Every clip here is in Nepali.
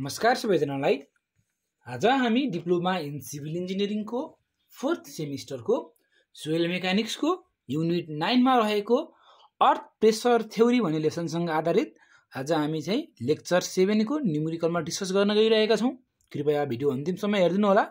नमस्कार सबैजनालाई आज हामी डिप्लोमा इन सिभिल इन्जिनियरिङको फोर्थ सेमिस्टरको सोयल मेकानिक्सको युनिट नाइनमा रहेको अर्थ प्रेसर थ्योरी भन्ने लेसनसँग आधारित आज हामी चाहिँ लेक्चर सेभेनको न्युमेरिकलमा डिस्कस गर्न गइरहेका छौँ कृपया भिडियो अन्तिमसम्म हेरिदिनु होला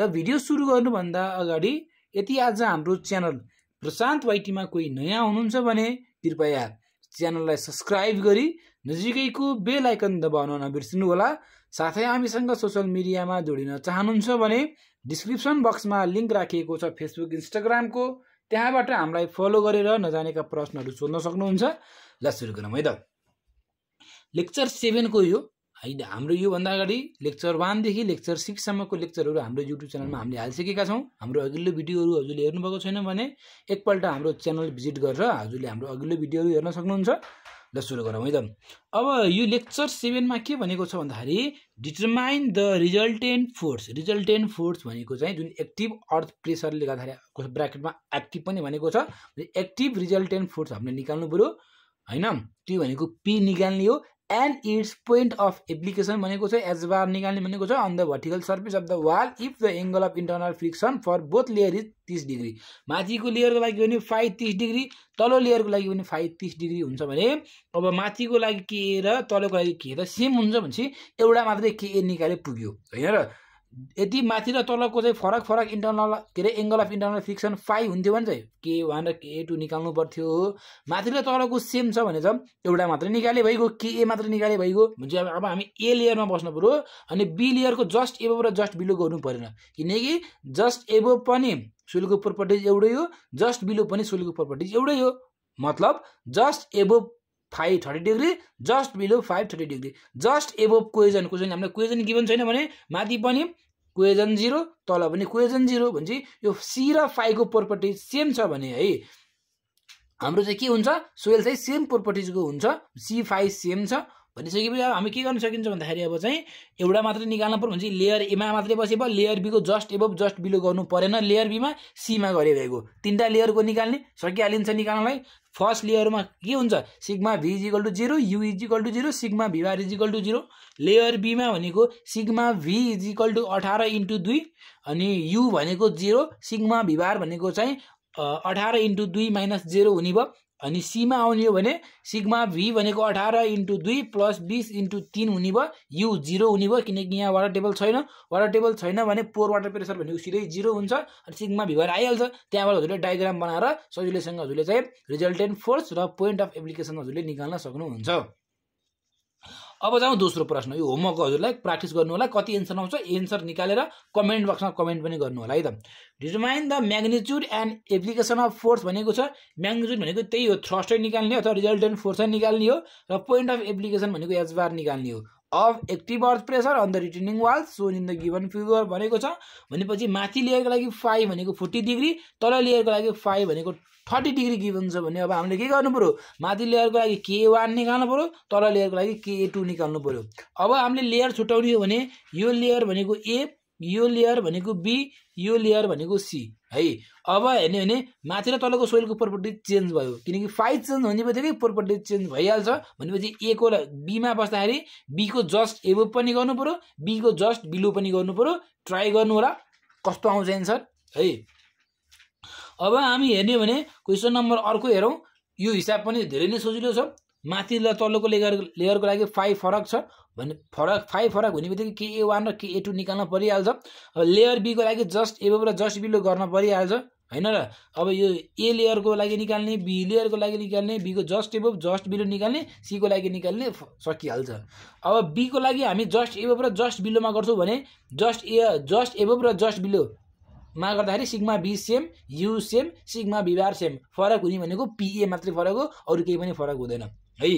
र भिडियो सुरु गर्नुभन्दा अगाडि यदि आज हाम्रो च्यानल प्रशान्त वाइटीमा कोही नयाँ हुनुहुन्छ भने कृपया च्यानललाई सब्सक्राइब गरी नजिकैको बेल आइकन दबाउन होला साथै हामीसँग सोसल मिडियामा जोडिन चाहनुहुन्छ भने डिस्क्रिप्सन बक्समा लिङ्क राखिएको छ फेसबुक इन्स्टाग्रामको त्यहाँबाट हामीलाई फलो गरेर नजानेका प्रश्नहरू सोध्न सक्नुहुन्छ ल सुरु गरौँ है त लेक्चर सेभेनको यो होइन हाम्रो योभन्दा अगाडि लेक्चर वानदेखि लेक्चर सिक्ससम्मको लेक्चरहरू हाम्रो युट्युब च्यानलमा हामीले हालिसकेका छौँ हाम्रो अघिल्लो भिडियोहरू हजुरले हेर्नुभएको छैन भने एकपल्ट हाम्रो च्यानल भिजिट गरेर हजुरले हाम्रो अघिल्लो भिडियोहरू हेर्न सक्नुहुन्छ ल सुरु गरौँ है त अब यो लेक्चर सेभेनमा के भनेको छ भन्दाखेरि determine the resultant force resultant force भनेको चाहिँ जुन एक्टिभ अर्थ प्रेसरले गर्दाखेरि ब्राकेटमा एक्टिभ पनि भनेको छ एक्टिभ रिजल्टेन्ट फोर्स हामीले निकाल्नु पऱ्यो होइन त्यो भनेको पी निकाल्ने हो and its point of application भनेको एज बार निकाल्ने भनेको छ on the vertical surface of the wall if the angle of internal friction for both layer is तिस डिग्री माथिको लेयरको लागि पनि फाइभ तिस डिग्री तलो लेयरको लागि पनि फाइभ तिस डिग्री हुन्छ भने अब माथिको लागि के र तलको लागि के र सेम हुन्छ भनेपछि एउटा मात्रै के निकाले पुग्यो होइन र यति माथि र तलको चाहिँ फरक फरक इन्टरनल के अरे angle of internal friction five हुन्थ्यो भने चाहिँ के वान र के टू निकाल्नु पर्थ्यो माथि र तलको सेम छ भने चाहिँ एउटा मात्रै निकाले भइगयो के ए मात्र निकाले भइगयो भने चाहिँ अब हामी ए लेयरमा बस्नु पऱ्यो अनि बी लेयरको जस्ट एबो र जस्ट बिलो गर्नु परेन किनकि जस्ट एबो पनि सुलको प्रोपर्टिज एउटै हो जस्ट बिलो पनि सुलको प्रोपर्टिज एउटै हो मतलब just above five thirty degree just below five thirty degree just above question question हामीलाई क्वेजन गिभन छैन भने माथि पनि क्वेजन जिरो तल पनि क्वेजन जिरो भने यो सी र फाइको प्रोपर्टी सेम छ भने है हाम्रो चाहिँ के हुन्छ सोइल चाहिँ सेम प्रोपर्टिजको हुन्छ सी फाइ सेम छ भनिसकेपछि अब हामी के गर्न सकिन्छ भन्दाखेरि अब चाहिँ एउटा मात्रै निकाल्नु पर्यो भने लेयर एमा मात्रै बसे भयो लेयर बीको जस्ट एभ जस्ट बिलो गर्नु परेन लेयर बीमा सीमा गरिरहेको भएको तिनवटा लेयरको निकाल्ने सकिहालिन्छ निकाल्नलाई फर्स्ट लेयरमा के हुन्छ sigma V is equal to zero U is equal to zero sigma V bar is equal to zero layer बीमा भनेको सिग्मा भी इजिकल टु अठार इन्टु दुई अनि यु भनेको जिरो सिग्मा भिभार भनेको चाहिँ अठार इन्टु दुई माइनस जिरो हुने भयो अनि सीमा आउने हो भने सिग्मा भी भनेको अठार इन्टु दुई प्लस बिस इन्टु तिन हुने भयो यु जिरो हुने भयो किनकि यहाँ वाटर टेबल छैन वाटर टेबल छैन भने पोर वाटर प्रेसर भनेको सिधै जिरो हुन्छ अनि सिग्मा भी भएर आइहाल्छ त्यहाँबाट हजुरले डायग्राम बनाएर सजिलैसँग हजुरले चाहिँ रिजल्टेन्ट फोर्स र पोइन्ट अफ एप्लिकेसन हजुरले निकाल्न सक्नुहुन्छ अब जाउँ दोस्रो प्रश्न यो होमवर्क हजुरलाई प्र्याक्टिस गर्नु होला कति एन्सर आउँछ एन्सर निकालेर कमेन्ट बक्समा कमेन्ट पनि गर्नु होला है त determine the magnitude and application of force भनेको छ म्याग्नेच्युड भनेको त्यही हो थ्रस्टै निकाल्ने हो अथवा रिजल्टेन्ट फोर्सै निकाल्ने हो र पोइन्ट अफ एप्लिकेसन भनेको एचबार निकाल्ने हो of active earth pressure on the retaining wall shown in the given figure भनेको छ भनेपछि माथि लेयरको लागि फाइभ भनेको फोर्टी डिग्री तल लेयरको लागि फाइभ भनेको थर्टी डिग्री गिभन छ भने अब हामीले के गर्नु पऱ्यो माथि लेयरको लागि के वान निकाल्नु पऱ्यो तल लेयरको लागि के टू निकाल्नु पऱ्यो अब हामीले लेयर छुट्याउने हो भने यो लेयर भनेको ए यो लेयर भनेको बी यो लेयर भनेको सी है अब हेर्ने भने माथि र तलको सोइलको प्रोपर्टी चेन्ज भयो किनकि फाइभ चेन्ज हुने बित्तिकै प्रोपर्टी चेन्ज भइहाल्छ भनेपछि एको बीमा बस्दाखेरि बीको जस्ट एबो पनि गर्नु पऱ्यो बीको जस्ट बिलो पनि गर्नु पऱ्यो ट्राई गर्नु होला कस्तो आउँछ एन्सर है अब हामी हेर्ने भने क्वेसन नम्बर अर्को हेरौँ यो हिसाब पनि धेरै नै सजिलो छ माथि र तलको लेयर लेयरको लागि फाइभ फरक छ भने फरक फाइभ फरक हुने बित्तिकै के ए वान र के ए टू निकाल्न परिहाल्छ अब लेयर बीको लागि जस्ट एबो र जस्ट बिलो गर्न परिहाल्छ होइन र अब यो ए लेयरको लागि निकाल्ने बी लेयरको लागि निकाल्ने बीको जस्ट एबो जस्ट बिलो निकाल्ने सीको लागि निकाल्ने सकिहाल्छ अब बीको लागि हामी जस्ट एबो र जस्ट बिलोमा गर्छौँ भने जस्ट ए जस्ट एबो र जस्ट बिलो बिलोमा गर्दाखेरि sigma B same U same sigma B bar same फरक हुने भनेको पिए मात्रै फरक हो अरू केही पनि फरक हुँदैन है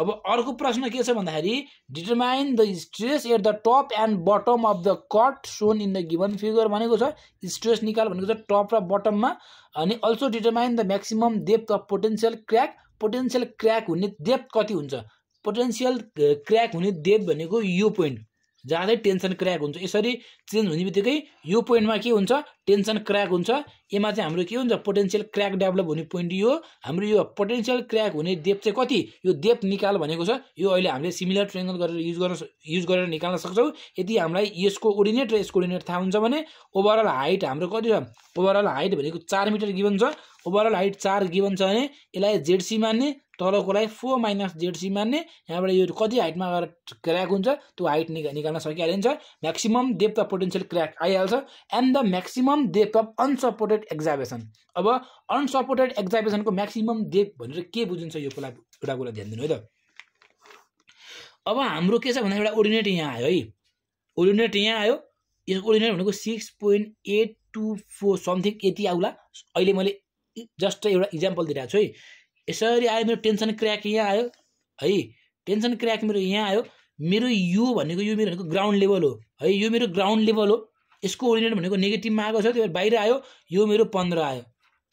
अब अर्को प्रश्न के छ भन्दाखेरि determine the stress at the top and bottom of the cut shown in the given figure भनेको छ स्ट्रेस निकाल भनेको छ टप र बटममा अनि also determine the maximum depth of potential crack potential crack हुने डेप्थ कति हुन्छ पोटेन्सियल क्र्याक हुने डेप्थ भनेको यो पोइन्ट जहाँ चाहिँ टेन्सन क्र्याक हुन्छ यसरी चेन्ज हुने बित्तिकै यो पोइन्टमा के हुन्छ टेन्सन क्र्याक हुन्छ यसमा चाहिँ हाम्रो के हुन्छ पोटेन्सियल क्र्याक डेभलप हुने पोइन्ट यो हाम्रो यो पोटेन्सियल क्र्याक हुने डेप चाहिँ कति यो डेप निकाल भनेको छ यो अहिले हामीले सिमिलर ट्रेङ्गल गरेर युज गर्न युज गरेर निकाल्न सक्छौँ यदि हामीलाई यसको ओर्डिनेट र यसको ओर्डिनेट थाहा हुन्छ भने ओभरअल हाइट हाम्रो कति छ ओभरअल हाइट भनेको चार मिटर गिभन छ ओभरअल हाइट चार गिभन छ भने यसलाई जेडसी मान्ने तलकोलाई फोर माइनस जेडसी मान्ने यहाँबाट यो कति हाइटमा गएर क्र्याक हुन्छ त्यो हाइट निका निकाल्न सकिहालिन्छ maximum depth of potential crack आइहाल्छ and the maximum maximum of unsupported excavation अब अनसपोर्टेड एक्जाबेसनको म्याक्सिमम डेप भनेर के बुझिन्छ यो कुरा एउटा कुरा ध्यान दिनु है त अब हाम्रो के छ भन्दा एउटा ओर्डिनेट यहाँ आयो है ओर्डिनेट यहाँ आयो यस ओर्डिनेट भनेको six point eight two four something यति आउला अहिले मैले जस्ट एउटा इक्जाम्पल दिइरहेको छु है यसरी आयो मेरो टेन्सन क्र्याक यहाँ आयो है टेन्सन क्र्याक मेरो यहाँ आयो मेरो यो भनेको यो मेरो भनेको ग्राउन्ड लेभल हो है यो मेरो ग्राउन्ड लेभल हो यसको ओरिजिनेट भनेको नेगेटिभमा आएको छ त्यो बाहिर आयो यो मेरो पन्ध्र आयो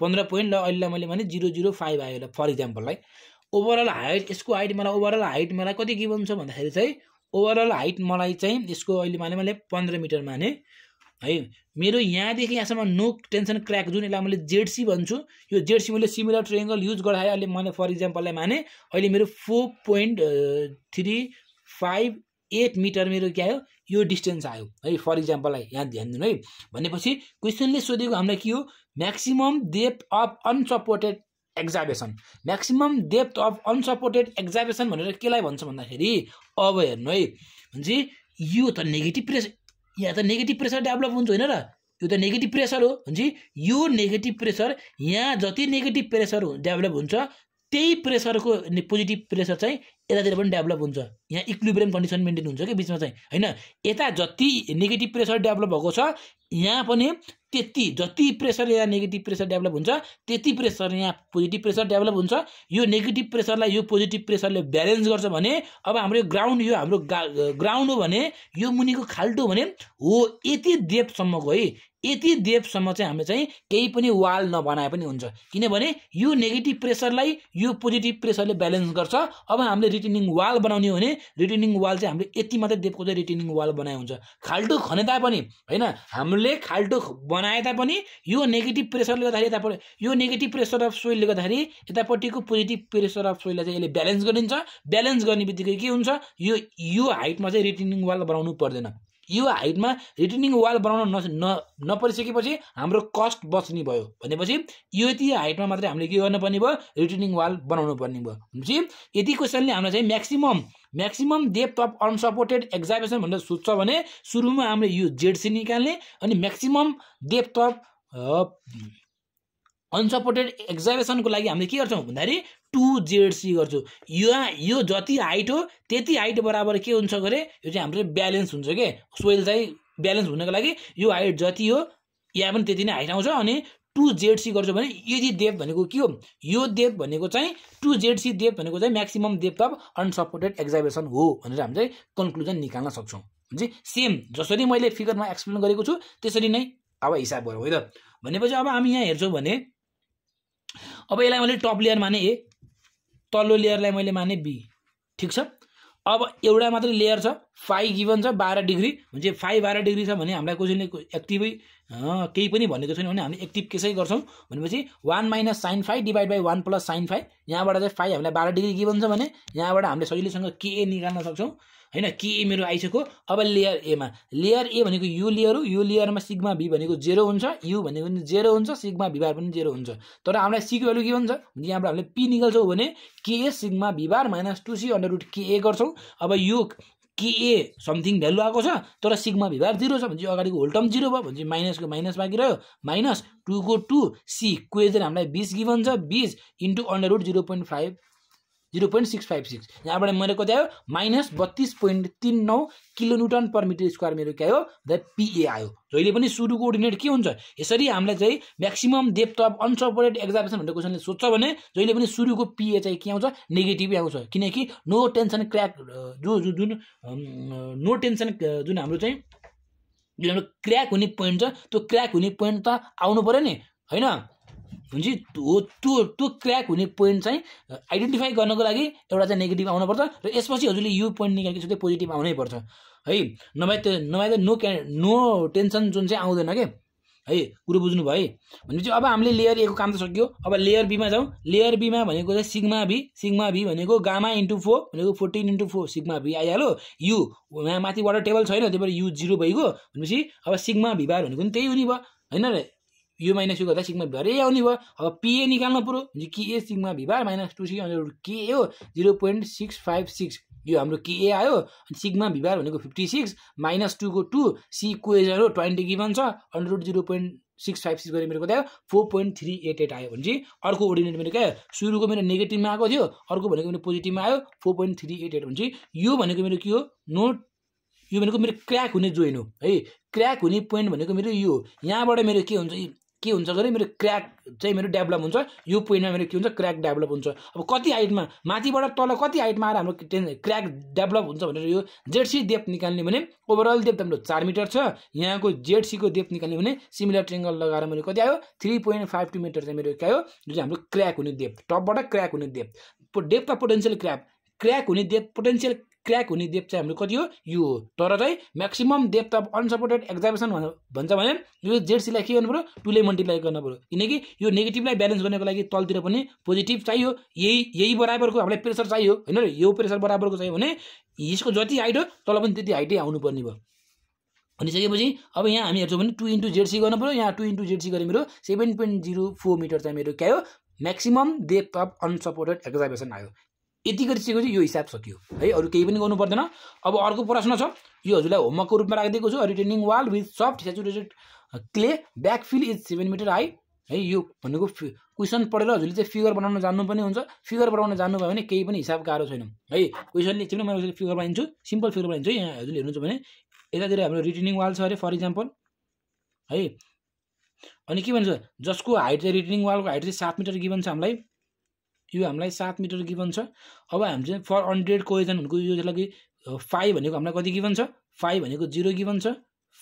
पन्ध्र पोइन्ट ल अहिले मैले भने जिरो जिरो फाइभ आयो ल फर इक्जाम्पललाई ओभरअल हाइट यसको हाइट मलाई ओभरअल हाइट मलाई कति गिभन छ भन्दाखेरि चाहिँ ओभरअल हाइट मलाई चाहिँ यसको अहिले माने मैले पन्ध्र मिटर माने है मेरो यहाँदेखि यहाँसम्म नो टेन्सन क्र्याक जुन यसलाई मैले जेडसी भन्छु यो जेडसी मैले सिमिलर ट्रेङ्गल युज गराएँ अहिले मैले फर इक्जाम्पललाई माने अहिले मेरो four point three five eight metre मेरो के आयो यो डिस्टेन्स आयो है फर इक्जाम्पललाई यहाँ ध्यान दिनु है भनेपछि क्वेसनले सोधेको हामीलाई के हो maximum depth of unsupported excavation maximum depth of unsupported excavation भनेर केलाई भन्छ भन्दाखेरि अब हेर्नु है भनेपछि यो त नेगेटिभ प्रेसर यहाँ त नेगेटिभ प्रेसर डेभलप हुन्छ होइन र यो त नेगेटिभ प्रेसर हो भनेपछि यो नेगेटिभ प्रेसर यहाँ जति नेगेटिभ प्रेसर डेभलप हुन्छ त्यही प्रेसरको पोजिटिभ प्रेसर चाहिँ यतातिर पनि डेभलप हुन्छ यहाँ इक्लिब्रियम कन्डिसन मेन्टेन हुन्छ कि बिचमा चाहिँ होइन यता जति नेगेटिभ प्रेसर डेभलप भएको छ यहाँ पनि त्यति जति प्रेसर यहाँ नेगेटिभ प्रेसर डेभलप हुन्छ त्यति प्रेसर यहाँ पोजिटिभ प्रेसर डेभलप हुन्छ यो नेगेटिभ प्रेसरलाई यो पोजिटिभ प्रेसरले ब्यालेन्स गर्छ भने अब हाम्रो यो ग्राउन्ड यो हाम्रो ग्राउन्ड हो भने यो मुनिको खाल्टो भने हो यति डेपसम्मको है यति देवसम्म चाहिँ हामीले चाहिँ केही पनि वाल नबनाए पनि हुन्छ किनभने यो नेगेटिभ प्रेसरलाई यो पोजिटिभ प्रेसरले ब्यालेन्स गर्छ अब हामीले रिटेनिङ वाल बनाउने हो भने रिटेनिङ वाल चाहिँ हामीले यति मात्रै देवको चाहिँ रिटेनिङ वाल बनाए हुन्छ खाल्टो खने तापनि होइन हामीले खाल्टो बनाए तापनि यो नेगेटिभ प्रेसरले गर्दाखेरि यतापट्टि यो नेगेटिभ प्रेसर अफ सोइलले गर्दाखेरि यतापट्टिको पोजिटिभ प्रेसर अफ सोइललाई चाहिँ यसले ब्यालेन्स गरिन्छ ब्यालेन्स गर्ने बित्तिकै के हुन्छ यो यो हाइटमा चाहिँ रिटेनिङ वाल बनाउनु पर्दैन यो हाइटमा रिटर्निङ वाल बनाउन न नपरिसकेपछि हाम्रो कस्ट बच्ने भयो भनेपछि यो यति हाइटमा मात्रै हामीले के गर्नुपर्ने भयो रिटर्निङ वाल बनाउनु पर्ने भयो भनेपछि यति क्वेसनले हामीलाई चाहिँ maximum maximum depth of unsupported excavation भनेर सोध्छ भने सुरुमा हामीले यो जेडसी निकाल्ने अनि म्याक्सिमम डेप्थ अफ अनसपोर्टेड एक्जामेसनको लागि हामीले के गर्छौँ भन्दाखेरि टु सी गर्छु यो यो जति हाइट हो त्यति हाइट बराबर के हुन्छ गरे यो चाहिँ हाम्रो ब्यालेन्स हुन्छ के सोइल चाहिँ ब्यालेन्स हुनको लागि यो हाइट जति हो यहाँ पनि त्यति नै हाइट आउँछ अनि टु सी गर्छु भने यदि डेप भनेको के हो यो डेप भनेको चाहिँ टु सी डेप भनेको चाहिँ म्याक्सिमम डेप अफ अनसपोर्टेड एक्जाइबेसन हो भनेर हामी चाहिँ कन्क्लुजन निकाल्न सक्छौँ हुन्छ सेम जसरी मैले फिगरमा एक्सप्लेन गरेको छु त्यसरी नै अब हिसाब गरौँ है त भनेपछि अब हामी यहाँ हेर्छौँ भने अब यसलाई मैले टप लेयर माने ए तल्लो लेयरलाई मैले माने बी ठिक छ अब एउटा मात्र लेयर छ फाइभ गिभन छ बाह्र डिग्री हुन्छ फाइभ बाह्र डिग्री छ भने हामीलाई कसैले एक्टिभै केही पनि भनेको छैन भने हामी एक्टिभ केसै गर्छौँ भनेपछि one minus sine five divide by one plus sine five यहाँबाट चाहिँ फाइभ हामीलाई बाह्र डिग्री गिभन छ भने यहाँबाट हामीले सजिलैसँग के निकाल्न सक्छौँ होइन के ए मेरो आइसक्यो अब लेयर एमा लेयर ए भनेको यु लेयर हो यु लेयरमा सिग्मा भी भनेको जेरो हुन्छ यु भनेको पनि जेरो हुन्छ सिग्मा भिभार पनि जेरो हुन्छ तर हामीलाई सी भ्यालु के हुन्छ यहाँबाट हामीले पी निकाल्छौँ भने K A sigma V bar minus two C under root K A गर्छौँ अब यो के ए समथिङ भ्यालु आएको छ तर सिग्मा भिभार जिरो छ भने चाहिँ अगाडिको होल्टम जिरो भयो भने चाहिँ माइनसको माइनस बाँकी रह्यो माइनस टूको टू सी क्वेजन हामीलाई बिस गिभन छ बिस into under root zero point five zero point six five six यहाँबाट मैले कति आयो माइनस बत्तिस पोइन्ट तिन नौ kilo newton per metre square मेरो के आयो द पिए आयो जहिले पनि सुरुको ओर्डिनेट के हुन्छ यसरी हामीलाई चाहिँ maximum depth of unsupported examination भनेर क्वेसनले सोध्छ भने जहिले पनि सुरुको पिए चाहिँ के आउँछ नेगेटिभै आउँछ किनकि नो टेन्सन क्र्याक जो जुन नो टेन्सन जुन हाम्रो चाहिँ जुन हाम्रो क्र्याक हुने पोइन्ट छ त्यो क्र्याक हुने पोइन्ट त आउनु पऱ्यो नि होइन भनेपछि हो त्यो त्यो क्र्याक हुने पोइन्ट चाहिँ आइडेन्टिफाई गर्नको लागि एउटा चाहिँ नेगेटिभ आउनुपर्छ र यसपछि हजुरले यो पोइन्ट निकालेपछि त्यो पोजिटिभ आउनै पर्छ है नभए त नभए त नो क्या नो टेन्सन जुन चाहिँ आउँदैन क्या है कुरो बुझ्नु भयो है भनेपछि अब हामीले लेयर एको काम त सक्यो अब लेयर बीमा जाउँ लेयर बीमा भनेको चाहिँ सिग्मा बी सिग्मा बी भनेको गामा इन्टु फोर भनेको fourteen into four sigma B आइहाल्यो यु यहाँ माथि वाटर टेबल छैन त्यही भएर यु जिरो भइगयो भनेपछि अब सिग्मा भिबार भनेको पनि त्यही हुने भयो होइन यो माइनस यु गर्दा सिग्मा भरे आउने भयो अब पिए निकाल्नु पऱ्यो K A sigma V bar minus two sigma के हो zero point six five six यो हाम्रो के ए आयो अनि सिग्मा भिभार भनेको फिफ्टी सिक्स माइनस टूको टू सी कोएजर हो ट्वेन्टी गिभन छ under root zero point six five six गरेर मेरो कति आयो four point three eight eight आयो भने चाहिँ अर्को ओर्डिनेट मेरो क्या सुरुको मेरो नेगेटिभमा आएको थियो अर्को भनेको मेरो पोजिटिभमा आयो four point three eight eight भने चाहिँ यो भनेको मेरो के हो नोट यो भनेको मेरो क्र्याक हुने जोइन हो है क्र्याक हुने पोइन्ट भनेको मेरो यो हो यहाँबाट मेरो के हुन्छ के हुन्छ गरे मेरो क्र्याक चाहिँ मेरो डेभलप हुन्छ यो पोइन्टमा मेरो के हुन्छ क्र्याक डेभलप हुन्छ अब कति हाइटमा माथिबाट तल कति हाइटमा आएर हाम्रो टेन क्र्याक डेभलप हुन्छ भनेर यो जेडसी डेप्थ निकाल्ने भने ओभरअल डेप्थ हाम्रो चार मिटर छ यहाँको जेडसीको डेप्थ निकाल्ने भने सिमिलर ट्रेङ्गल लगाएर मैले कति आयो three point five two metre चाहिँ मेरो के आयो जुन चाहिँ हाम्रो क्र्याक हुने डेप्थ टपबाट क्र्याक हुने depth depth of potential crack crack हुने डेप्थ पोटेन्सियल क्र्याक हुने डेप्थ चाहिँ हाम्रो कति हो यो हो तर चाहिँ maximum depth of unsupported excavation भन्छ भने यो जेडसीलाई के गर्नु पऱ्यो टुले मल्टिप्लाई गर्नु पऱ्यो किनकि यो नेगेटिभलाई ब्यालेन्स गर्नको लागि तलतिर पनि पोजिटिभ चाहियो यही यही बराबरको हामीलाई प्रेसर चाहियो होइन यो प्रेसर बराबरको चाहियो भने यसको जति हाइट हो तल पनि त्यति हाइटै आउनुपर्ने भयो भनिसकेपछि अब यहाँ हामी हेर्छौँ भने टु इन्टु जेडसी गर्नु पऱ्यो यहाँ टु इन्टु जेडसी गरेर मेरो seven point zero four metre चाहिँ मेरो क्या हो maximum depth of unsupported excavation आयो यति गरिसकेको यो हिसाब सकियो है अरू केही पनि गर्नु पर्दैन अब अर्को प्रश्न छ यो हजुरलाई होमवर्कको रूपमा राखिदिएको छु retaining wall with soft saturated clay backfill is seven metre high है यो भनेको क्वेसन पढेर हजुरले चाहिँ फिगर बनाउन जान्नु पनि हुन्छ फिगर बनाउन जान्नुभयो भने केही पनि हिसाब गाह्रो छैन है क्वेसनले एकछिन मैले फिगर बनाइदिन्छु सिम्पल फिगर बनाइदिन्छु यहाँ हजुरले हेर्नुहुन्छ भने यतातिर हाम्रो रिटेनिङ वाल छ अरे फर इक्जाम्पल है अनि के भन्छ जसको हाइट चाहिँ रिटेनिङ वालको हाइट चाहिँ सात मिटर गिभन छ हामीलाई यो हामीलाई सात मिटर गिभन छ अब हामी चाहिँ फर हन्ड्रेड भनेको यो लागि फाइभ भनेको हामीलाई कति गिभन छ फाइभ भनेको जिरो गिभन छ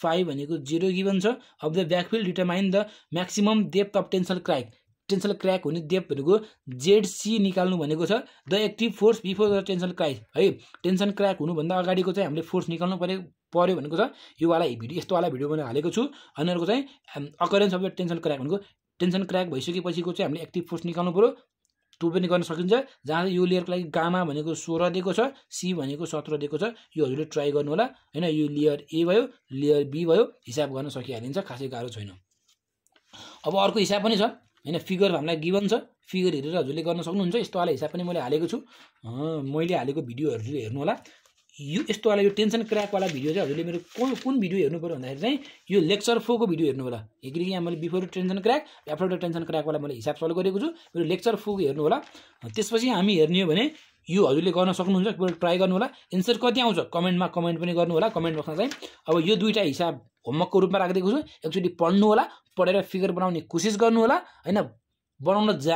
फाइभ भनेको जिरो गिभन छ अब the backfill determine the maximum depth of tensile crack tensile crack हुने डेप्थ भनेको जेड सी निकाल्नु भनेको छ the active force before the tension crack है टेन्सन क्र्याक हुनुभन्दा अगाडिको चाहिँ हामीले फोर्स निकाल्नु पऱ्यो पऱ्यो भनेको छ योवाला भिडियो यस्तोवाला भिडियो मैले हालेको छु अनि अर्को चाहिँ occurrence of the tension crack भनेको टेन्सन क्र्याक भइसकेपछिको चाहिँ हामीले एक्टिभ फोर्स निकाल्नु पऱ्यो टु पनि गर्न सकिन्छ जहाँ यो लेयरको लागि गामा भनेको सोह्र दिएको छ सी भनेको सत्र दिएको छ यो हजुरले ट्राई होला होइन यो लेयर ए भयो लेयर बी भयो हिसाब गर्न सकिहालिन्छ खासै गाह्रो छैन अब अर्को हिसाब पनि छ होइन फिगर हामीलाई गिभन छ फिगर हेरेर हजुरले गर्न सक्नुहुन्छ यस्तो वाला हिसाब पनि मैले हालेको छु मैले हालेको भिडियोहरू हेर्नु होला यो यस्तोवाला यो टेन्सन क्र्याकवाला भिडियो चाहिँ हजुरले मेरो कुन कुन भिडियो हेर्नु पऱ्यो भन्दाखेरि चाहिँ यो लेक्चर फोरको भिडियो हेर्नु होला किनकि यहाँ मैले before tension crack after the tension क्र्याकवाला मैले हिसाब सल्भ गरेको छु मेरो लेक्चर फोरको हेर्नु होला त्यसपछि हामी हेर्ने हो भने यो हजुरले गर्न सक्नुहुन्छ एकपल्ट ट्राई गर्नु होला एन्सर कति आउँछ कमेन्टमा कमेन्ट पनि गर्नु होला कमेन्ट बक्समा चाहिँ अब यो दुईटा हिसाब होमवर्कको रूपमा राखिदिएको छु एकचोटि पढ्नु होला पढेर फिगर बनाउने कोसिस गर्नु होला होइन बनाउन जा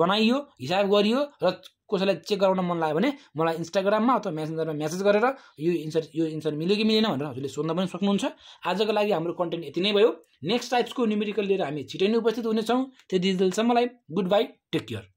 बनाइयो हिसाब गरियो र कसैलाई चेक गराउन मन लाग्यो भने मलाई इन्स्टाग्राममा अथवा म्यासेन्जरमा म्यासेज गरेर यो इन्सर यो इन्सर मिल्यो कि मिलेन भनेर हजुरले सोध्न पनि सक्नुहुन्छ आजको लागि हाम्रो कन्टेन्ट यति नै भयो नेक्स्ट टाइप्सको न्युमेरिकल लिएर हामी छिटै नै उपस्थित हुनेछौँ त्यो दिनसम्मलाई गुड बाई टेक केयर